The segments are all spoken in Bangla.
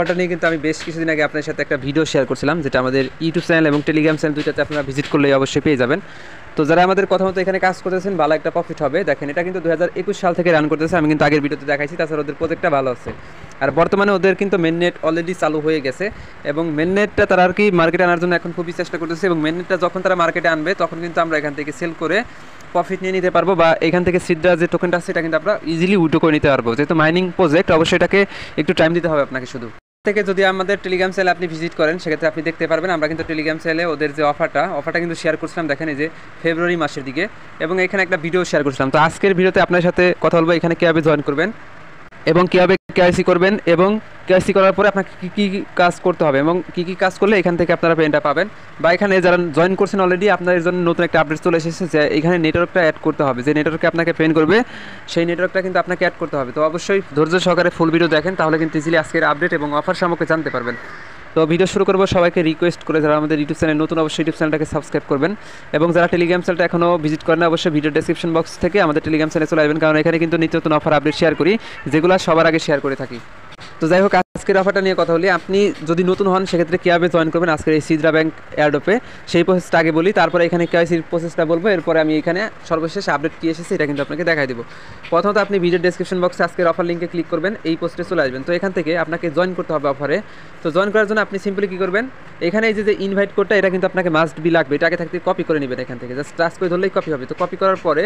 ব্যাপারটা নিয়ে কিন্তু আমি বেশ কিছুদিন আগে আপনার সাথে একটা ভিডিও শেয়ার করছিলাম যেটা আমাদের ইউটিউব চ্যানেল এবং টেলিগ্রাম চ্যানেল দুইটাতে আপনারা ভিজিট করলেই অবশ্যই পেয়ে যাবেন তো যারা আমাদের কথা মতো এখানে কাজ করতেছেন ভালো একটা প্রফিট হবে দেখেন এটা কিন্তু দু সাল থেকে রান করতেছে আমি কিন্তু আগের ভিডিওতে দেখাইছি তাছাড়া ওদের প্রজেক্টটা ভালো আছে আর বর্তমানে ওদের কিন্তু মেন নেট অলরেডি চালু হয়ে গেছে এবং মেন নেটটা তারা আর কি মার্কেটে আনার জন্য এখন খুবই চেষ্টা করতেছে এবং মেন নেটটা যখন তারা মার্কেটে আনবে তখন কিন্তু আমরা এখান থেকে সেল করে প্রফিট নিয়ে নিতে পারবো বা এখান থেকে সিদ্ধা যে টোকেনটা আছে এটা কিন্তু আমরা ইজিলি উইটো করে নিতে পারবো যেহেতু মাইনিং প্রজেক্ট অবশ্যই এটাকে একটু টাইম দিতে হবে আপনাকে শুধু থেকে যদি আমাদের টেলিগ্রাম সেলে আপনি ভিজিট করেন সেক্ষেত্রে আপনি দেখতে পারবেন আমরা কিন্তু টেলিগ্রাম সেলে ওদের যে অফারটা অফারটা কিন্তু শেয়ার করছিলাম দেখেন যে ফেব্রুয়ারি মাসের দিকে এবং এখানে একটা ভিডিও শেয়ার করছিলাম তো আজকের ভিডিওতে আপনার সাথে কথা বলবো এখানে কীভাবে জয়েন করবেন এবং কীভাবে কেআইসি করবেন এবং কেআইসি করার পরে আপনাকে কী কী কাজ করতে হবে এবং কী কী কাজ করলে এখান থেকে আপনারা পেনটা পাবেন বা এখানে যারা জয়েন করছেন অলরেডি আপনাদের জন্য নতুন একটা আপডেট চলে এসেছে যে এখানে নেটওয়ার্কটা অ্যাড করতে হবে যে নেটওয়ার্কে আপনাকে পেন করবে সেই নেটওয়ার্কটা কিন্তু আপনাকে অ্যাড করতে হবে তো অবশ্যই ধৈর্য সহকারে ফুল ভিডিও দেখেন তাহলে কিন্তু ইজিলি আজকের আপডেট এবং অফার সম্পর্কে জানতে পারবেন তো ভিডিও শুরু করবো সবাইকে রিকোয়েস্ট করে যারা আমাদের ইউটিউব চ্যানেল নতুন অবশ্যই ইউটিউব চ্যানেলটাকে সাবস্ক্রাইব করবেন এবং যারা টেলিগ্রাম চ্যানেলটা এখনও ভিজিট করেন অবশ্যই ভিডিও ডিসক্রিপশন বক্স থেকে আমাদের টেলিগ্রাম চ্যানেল চলে আসবেন কারণ এখানে কিন্তু নিত্য নতুন অফার আপডেট শেয়ার করি যেগুলো সবার আগে শেয়ার করে থাকি তো যাই হোক আজকের অফারটা নিয়ে কথা বলি আপনি যদি নতুন হন সেক্ষেত্রে কীভাবে জয়েন করবেন আজকের এই সিদ্রা ব্যাংক অ্যাডোপে সেই প্রসেসটা আগে বলি তারপরে এখানে কেওয়াইসির প্রসেসটা বলবো এরপরে আমি এখানে সর্বশেষ আপডেট কী এসেছে এটা কিন্তু আপনাকে দেখাই দেবো প্রথমত আপনি ভিডিও ডিসক্রিপশন বক্সে আজকের অফার লিঙ্কে ক্লিক করবেন এই পোস্টে চলে আসবেন তো এখান থেকে আপনাকে জয়েন করতে হবে অফারে তো জয়েন করার জন্য আপনি সিম্পলি কী করবেন এখানে এই যে ইনভাইট কোডটা এটা কিন্তু আপনাকে মাস্ট বি লাগবে এটা আগে থাকতে কপি করে নেবেন এখান থেকে জাস্ট টাচ করে ধরলেই কপি হবে তো কপি করার পরে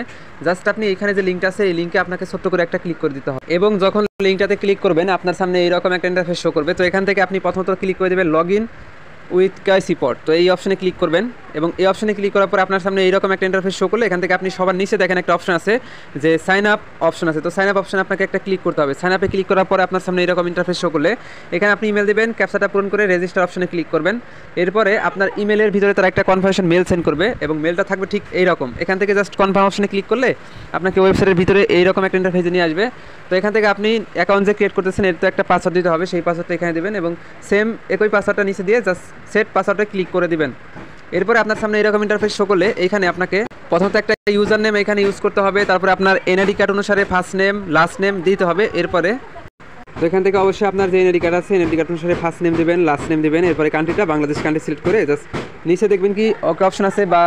জাস্ট আপনি এখানে যে লিঙ্কটা আছে এই লিঙ্কে আপনাকে ছোট্ট করে একটা ক্লিক করে দিতে হবে এবং যখন লিঙ্কটাতে ক্লিক করবেন আপনার সামনে এইরকম একটা ইন্টারফেস শো করবে তো এখান থেকে আপনি প্রথমত ক্লিক করে দেবেন লগ ইন উইথ কাই পট তো এই অপশনে ক্লিক করবেন এবং এই অপশনে ক্লিক করার পর আপনার সামনে এইরকম একটা ইন্টারফেস শো করলে এখান থেকে আপনি সবার নিচে দেখেন একটা অপশন আছে যে সাইন আপ অপশন আছে তো সাইন আপ অপশন আপনাকে একটা ক্লিক করতে হবে সাইন আপে ক্লিক করার পর আপনার সামনে এরকম ইন্টারফেস শো করলে এখানে আপনি ইমেল দেবেন ক্যাপসাটা পূরণ করে রেজিস্টার অপশনে ক্লিক করবেন এরপরে আপনার ইমেলের ভিতরে তার একটা কনফার্মেশন মেল সেন্ড করবে এবং মেলটা থাকবে ঠিক এইরকম এখান থেকে জাস্ট কনফার্ম অপশনে ক্লিক করলে আপনাকে ওয়েবসাইটের ভিতরে এইরকম একটা ইন্টারফেস নিয়ে আসবে তো এখান থেকে আপনি অ্যাকাউন্ট যে ক্রিয়েট করতেছেন এর তো একটা পাসওয়ার্ড দিতে হবে সেই পাসওয়ার্ডটা এখানে দেবেন এবং সেম একই পাসওয়ার্ডটা নিচে দিয়ে জাস্ট সেট পাসওয়ার্ডে ক্লিক করে দিবেন এরপরে আপনার সামনে এরকম ইন্টারফেস শো করলে এখানে আপনাকে প্রথমত একটা ইউজার নেম এখানে ইউজ করতে হবে তারপরে আপনার এনআইডি কার্ড অনুসারে ফার্স্ট নেম লাস্ট নেম দিতে হবে এরপরে তো এখান থেকে অবশ্যই আপনার যে এনআইডি কার্ড আছে এনআইডি কার্ড অনুসারে ফার্স্ট নেম দেবেন লাস্ট নেম দেবেন এরপরে কান্ট্রিটা বাংলাদেশ কান্ট্রি সিলেক্ট করে জাস্ট নিচে দেখবেন কি অপশন আছে বা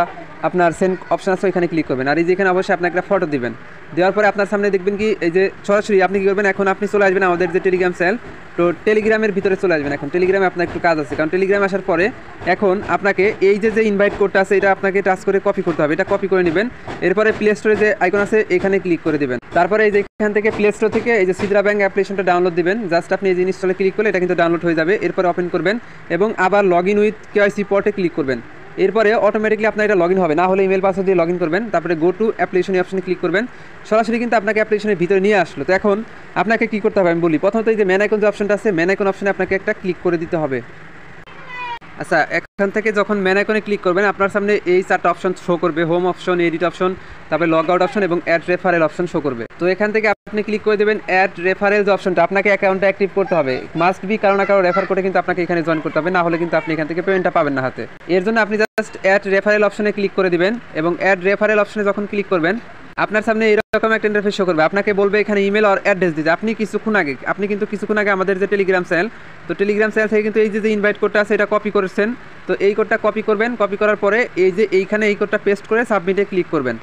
আপনার সেন্ড অপশন আছে ওইখানে ক্লিক করবেন আর এই যে এখানে অবশ্যই আপনি একটা ফটো দিবেন দেওয়ার পরে আপনার সামনে দেখবেন কি এই যে সরাসরি আপনি কী করবেন এখন আপনি চলে আসবেন আমাদের যে টেলিগ্রাম সেল তো টেলিগ্রামের ভিতরে চলে আসবেন এখন টেলিগ্রামে আপনার একটু কাজ আছে কারণ টেলিগ্রাম আসার পরে এখন আপনাকে এই যে যে ইনভাইট কোডটা আছে এটা আপনাকে টাচ করে কপি করতে হবে এটা কপি করে নেবেন এরপরে প্লে স্টোরে যে আইকন আছে এখানে ক্লিক করে দেবেন তারপরে এই যে এখান থেকে প্লে স্টোর থেকে এই যে সিদ্রা ব্যাঙ্ক অ্যাপ্লিকেশনটা ডাউনলোড দিবেন জাস্ট আপনি এই জিনিস ক্লিক করলে এটা কিন্তু ডাউনলোড হয়ে যাবে এরপরে ওপেন করবেন এবং আবার লগ ইন উইথ কেওয়াইসি পোর্টে ক্লিক করবেন এরপরে অটোমেটিকলি আপনার এটা লগ হবে না হলে ইমেল পাসওয়ার্ড দিয়ে লগ করবেন তারপরে গো টু অ্যাপ্লিকেশনে অপশনে ক্লিক করবেন সরাসরি কিন্তু আপনাকে অ্যাপ্লিকেশনের ভিতরে নিয়ে আসলো তো এখন আপনাকে কী করতে হবে আমি বলি প্রথমত এই যে ম্যান আইকন যে অপশনটা আছে ম্যান আইকন অপশনে আপনাকে একটা ক্লিক করে দিতে হবে আচ্ছা এখান থেকে যখন ম্যান আইকনে ক্লিক করবেন আপনার সামনে এই চারটা অপশন শো করবে হোম অপশন এডিট অপশন তারপরে লগ আউট অপশন এবং অ্যাড রেফারেল অপশন শো করবে তো এখান থেকে আপনি ক্লিক করে দেবেন অ্যাড রেফারেল যে অপশনটা আপনাকে অ্যাকাউন্টটা অ্যাক্টিভ করতে হবে মাস্ট বি কারো না কারো রেফার করে কিন্তু আপনাকে এখানে জয়েন করতে হবে না হলে কিন্তু আপনি এখান থেকে পেমেন্টটা পাবেন না হাতে এর জন্য আপনি জাস্ট অ্যাড রেফারেল অপশনে ক্লিক করে দিবেন এবং অ্যাড রেফারেল অপশনে যখন ক্লিক করবেন আপনার সামনে এরকম একটা ইন্টারফেস শো করবে আপনাকে বলবে এখানে ইমেল আর অ্যাড্রেস দিতে আপনি কিছুক্ষণ আগে আপনি কিন্তু কিছুক্ষণ আগে আমাদের যে টেলিগ্রাম চ্যানেল তো টেলিগ্রাম চ্যানেল থেকে কিন্তু এই যে ইনভাইট কোডটা আছে এটা কপি করেছেন তো এই কোডটা কপি করবেন কপি করার পরে এই যে এইখানে এই কোডটা পেস্ট করে সাবমিটে ক্লিক করবেন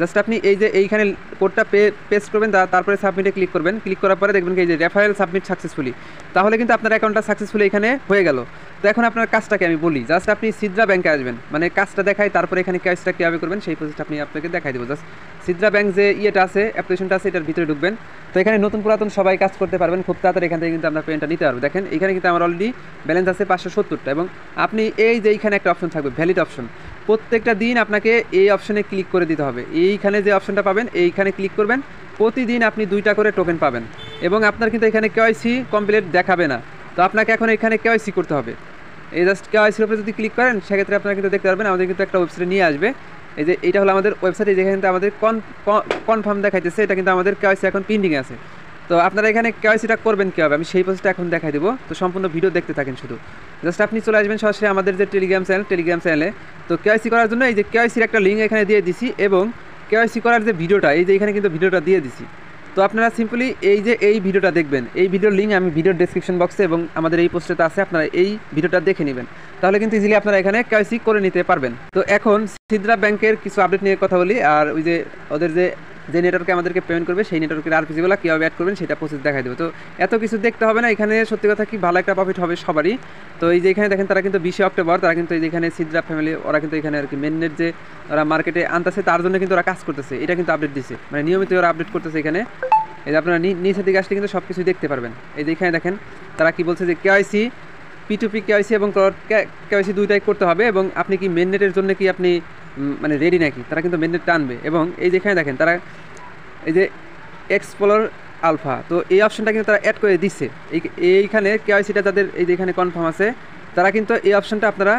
জাস্ট আপনি এই যে এইখানে কোডটা পে পেস্ট করবেন তারপরে সাবমিটে ক্লিক করবেন ক্লিক করার পরে দেখবেন এই যে রেফারেল সাবমিট সাকসেসফুলি তাহলে কিন্তু আপনার অ্যাকাউন্টটা সাকসেসফুলি এখানে হয়ে গেল তো এখন আপনার কাজটাকে আমি বলি জাস্ট আপনি সিদ্রা ব্যাংকে আসবেন মানে কাজটা দেখাই তারপরে এখানে ক্যাশটা কীভাবে করবেন সেই প্রসেসটা আপনি আপনাকে দেখাই দেবো জাস্ট সিদ্রা ব্যাংক যে ইয়েটা আছে অ্যাপ্লিকেশনটা আছে এটার ভিতরে ঢুকবেন তো এখানে নতুন পুরাতন সবাই কাজ করতে পারবেন খুব তাড়াতাড়ি এখান থেকে কিন্তু আমরা পেনটা নিতে পারবো দেখেন এখানে কিন্তু আমার অলরেডি ব্যালেন্স আছে পাঁচশো সত্তরটা এবং আপনি এই যে এইখানে একটা অপশন থাকবে ভ্যালিড অপশন প্রত্যেকটা দিন আপনাকে এই অপশনে ক্লিক করে দিতে হবে এইখানে যে অপশনটা পাবেন এইখানে ক্লিক করবেন প্রতিদিন আপনি দুইটা করে টোকেন পাবেন এবং আপনার কিন্তু এখানে কেওয়াইসি কমপ্লিট দেখাবে না তো আপনাকে এখন এখানে কেওয়াইসি করতে হবে এই জাস্ট কেওয়াইসির উপরে যদি ক্লিক করেন সেক্ষেত্রে আপনারা কিন্তু দেখতে পারবেন আমাদের কিন্তু একটা ওয়েবসাইটে নিয়ে আসবে এই যে এটা হলো আমাদের ওয়েবসাইটে যেখানে আমাদের কনফার্ম দেখাইতেছে এটা কিন্তু আমাদের কেওয়াইসি এখন পেন্ডিং আছে তো আপনারা এখানে কেওয়াইসিটা করবেন কীভাবে আমি সেই প্রসেসটা এখন দেখাই দেবো তো সম্পূর্ণ ভিডিও দেখতে থাকেন শুধু জাস্ট আপনি চলে আসবেন সরাসরি আমাদের যে টেলিগ্রাম চ্যানেল টেলিগ্রাম চ্যানেলে তো কেওয়াইসি করার জন্য এই যে কেওয়াইসির একটা লিঙ্ক এখানে দিয়ে দিছি এবং কেওয়াইসি করার যে ভিডিওটা এই যে এখানে কিন্তু ভিডিওটা দিয়ে দিছি তো আপনারা সিম্পলি এই যে এই ভিডিওটা দেখবেন এই ভিডিওর লিঙ্ক আমি ভিডিওর ডিসক্রিপশন বক্সে এবং আমাদের এই পোস্টেতে আছে আপনারা এই ভিডিওটা দেখে নেবেন তাহলে কিন্তু ইজিলি আপনারা এখানে কেওয়াইসি করে নিতে পারবেন তো এখন সিদ্রা ব্যাংকের কিছু আপডেট নিয়ে কথা বলি আর ওই যে ওদের যে যে নেটওয়ার্কে আমাদেরকে পেমেন্ট করবে সেই নেটওয়ার্কের আরপিসিগুলো কীভাবে অ্যাড করবেন সেটা প্রসেস দেখাই দেবে তো এত কিছু দেখতে হবে না এখানে সত্যি কথা কি ভালো একটা প্রফিট হবে সবারই তো এই যে এখানে দেখেন তারা কিন্তু বিশে অক্টোবর তারা কিন্তু এই যেখানে সিদ্রা ফ্যামিলি ওরা কিন্তু এখানে আর কি মেন নেট যে ওরা মার্কেটে আনতেছে তার জন্য কিন্তু ওরা কাজ করতেছে এটা কিন্তু আপডেট দিচ্ছে মানে নিয়মিত ওরা আপডেট করতেছে এখানে এই যে আপনারা নিচের দিকে আসলে কিন্তু সব কিছুই দেখতে পারবেন এই যে এখানে দেখেন তারা কি বলছে যে KYC P to P KYC এবং কেওয়াইসি দুইটাই করতে হবে এবং আপনি কি মেন নেটের জন্য কি আপনি মানে রেডি নাকি তারা কিন্তু মেনটেন টানবে এবং এই যেখানে দেখেন তারা এই যে এক্সপ্লোর আলফা তো এই অপশনটা কিন্তু তারা অ্যাড করে দিচ্ছে এইখানে কেওয়াইসিটা তাদের এই যেখানে কনফার্ম আছে তারা কিন্তু এই অপশনটা আপনারা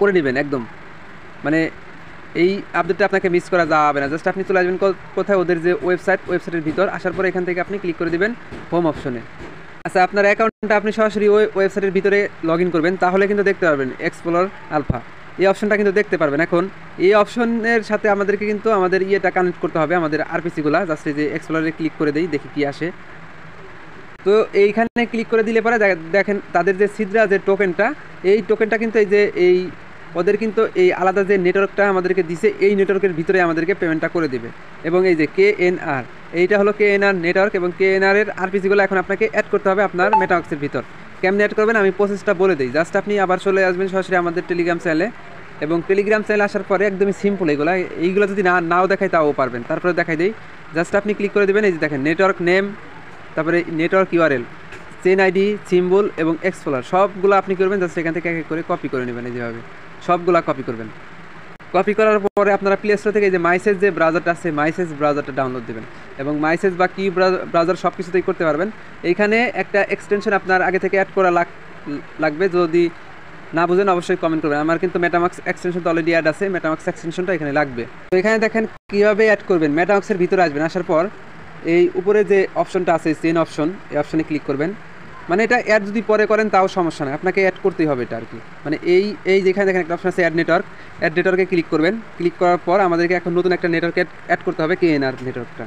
করে নেবেন একদম মানে এই আপডেটটা আপনাকে মিস করা যাবে না জাস্ট আপনি চলে আসবেন কোথায় ওদের যে ওয়েবসাইট ওয়েবসাইটের ভিতর আসার পর এখান থেকে আপনি ক্লিক করে দেবেন হোম অপশনে আচ্ছা আপনার অ্যাকাউন্টটা আপনি সরাসরি ওই ওয়েবসাইটের ভিতরে লগ করবেন তাহলে কিন্তু দেখতে পারবেন এক্সপ্লোর আলফা এই অপশনটা কিন্তু দেখতে পারবেন এখন এই অপশনের সাথে আমাদেরকে কিন্তু আমাদের ইয়েটা কানেক্ট করতে হবে আমাদের আরপিসিগুলো জাস্ট যে এক্সপ্লোরে ক্লিক করে দিই দেখি কি আসে তো এইখানে ক্লিক করে দিলে পরে দেখেন তাদের যে সিদ্রা যে টোকেনটা এই টোকেনটা কিন্তু এই যে এই ওদের কিন্তু এই আলাদা যে নেটওয়ার্কটা আমাদেরকে দিছে এই নেটওয়ার্কের ভিতরে আমাদেরকে পেমেন্টটা করে দেবে এবং এই যে কে এন আর এইটা হলো কে এন আর নেটওয়ার্ক এবং কে এন আর আরের আরপিসিগুলো এখন আপনাকে অ্যাড করতে হবে আপনার মেটাওয়ার্কসের ভিতর কেমনে অ্যাড করবেন আমি প্রসেসটা বলে দিই জাস্ট আপনি আবার চলে আসবেন সরাসরি আমাদের টেলিগ্রাম চ্যানেলে এবং টেলিগ্রাম চ্যানেল আসার পরে একদমই সিম্পল এগুলো এইগুলো যদি না নাও দেখায় তাও পারবেন তারপরে দেখাই দিই জাস্ট আপনি ক্লিক করে দেবেন এই যে দেখেন নেটওয়ার্ক নেম তারপরে network URL chain ID symbol এবং এক্সপ্লোর সবগুলো আপনি করবেন জাস্ট এখান থেকে এক এক করে কপি করে নেবেন এইভাবে সবগুলো কপি করবেন কপি করার পরে আপনারা প্লে স্টোর থেকে যে মাইসেজ যে ব্রাউজারটা আছে মাইসেজ ব্রাউজারটা ডাউনলোড দেবেন এবং মাইসেজ বা কি ব্রাউজার সব কিছুতেই করতে পারবেন এইখানে একটা এক্সটেনশন আপনার আগে থেকে অ্যাড করা লাগবে যদি না বুঝেন অবশ্যই কমেন্ট করবেন আমার কিন্তু মেটামাক্স এক্সটেনশন তো অলরেডি অ্যাড আছে মেটামাক্স এক্সটেনশনটা এখানে লাগবে তো এখানে দেখেন কীভাবে অ্যাড করবেন মেটামাক্সের ভিতরে আসবেন আসার পর এই উপরে যে অপশনটা আছে চেন অপশন এই অপশনে ক্লিক করবেন মানে এটা অ্যাড যদি পরে করেন তাও সমস্যা নয় আপনাকে অ্যাড করতেই হবে এটা আর কি মানে এই এই যেখানে দেখেন একটা অপশন আছে অ্যাড নেটওয়ার্ক অ্যাড নেটওয়ার্কে ক্লিক করবেন ক্লিক করার পর আমাদেরকে এখন নতুন একটা নেটওয়ার্ক অ্যাড করতে হবে কেএনআর নেটওয়ার্কটা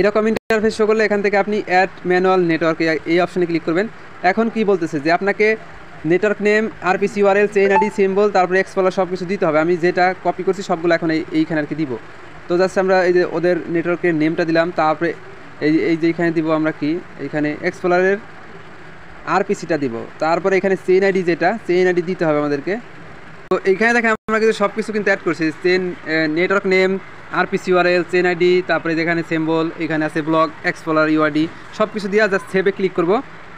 এরকম ইন্টারফেস শো করলে এখান থেকে আপনি অ্যাড ম্যানুয়াল নেটওয়ার্ক এই অপশানে ক্লিক করবেন এখন কি বলতেছে যে আপনাকে network name RPC URL chain ID symbol তারপরে এক্সপলার সব কিছু দিতে হবে আমি যেটা কপি করছি সবগুলো এখন এইখানে আর কি দিব তো জাস্ট আমরা এই যে ওদের নেটওয়ার্কের নেমটা দিলাম তারপরে এই এই যে এখানে দিব আমরা কি এখানে এক্সপ্লোরারের আর পিসিটা দিব তারপরে এখানে চেন আইডি যেটা চেন আইডি দিতে হবে আমাদেরকে তো এইখানে দেখেন আমরা কিন্তু সব কিছু কিন্তু অ্যাড করছি chain network name RPC URL chain ID তারপরে যেখানে সেম্বল এখানে আছে ব্লক এক্সপ্লোরার ইউআরডি সব কিছু দিয়ে জাস্ট সেভে ক্লিক করব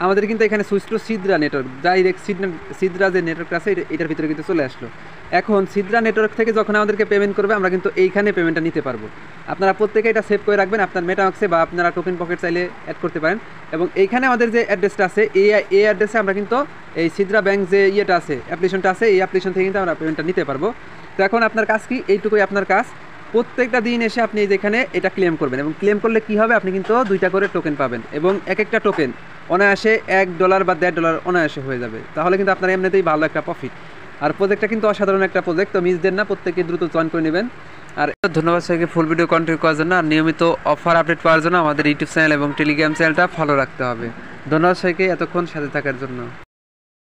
আমাদের কিন্তু এখানে switch to Sidra network direct Sidra যে নেটওয়ার্ক আছে এটার ভিতরে কিন্তু চলে আসলো এখন সিদ্রা নেটওয়ার্ক থেকে যখন আমাদেরকে পেমেন্ট করবে আমরা কিন্তু এইখানে পেমেন্টটা নিতে পারবো আপনারা প্রত্যেকে এটা সেভ করে রাখবেন আপনার মেটাওয়াক্সে বা আপনারা টোকেন পকেট চাইলে অ্যাড করতে পারেন এবং এইখানে আমাদের যে অ্যাড্রেসটা আছে এই এই অ্যাড্রেসে আমরা কিন্তু এই সিদ্রা ব্যাংক যে ইয়েটা আছে অ্যাপ্লিকেশনটা আছে এই অ্যাপ্লিকেশন থেকে কিন্তু আমরা পেমেন্টটা নিতে পারবো তো এখন আপনার কাজ কি এইটুকুই আপনার কাজ প্রত্যেকটা দিন এসে আপনি যেখানে এটা ক্লেম করবেন এবং ক্লেম করলে কি হবে আপনি কিন্তু দুইটা করে টোকেন পাবেন এবং এক একটা টোকেন অনায়াসে এক ডলার বা দেড় ডলার অনায়াসে হয়ে যাবে তাহলে কিন্তু আপনার এমনিতেই ভালো একটা প্রফিট আর প্রজেক্টটা কিন্তু অসাধারণ একটা প্রজেক্ট তো মিস দেন না প্রত্যেকে দ্রুত জয়েন করে নেবেন আর ধন্যবাদ সবাইকে ফুল ভিডিও কন্টিনিউ করার জন্য আর নিয়মিত অফার আপডেট পাওয়ার জন্য আমাদের ইউটিউব চ্যানেল এবং টেলিগ্রাম চ্যানেলটা ফলো রাখতে হবে ধন্যবাদ সবাইকে এতক্ষণ সাথে থাকার জন্য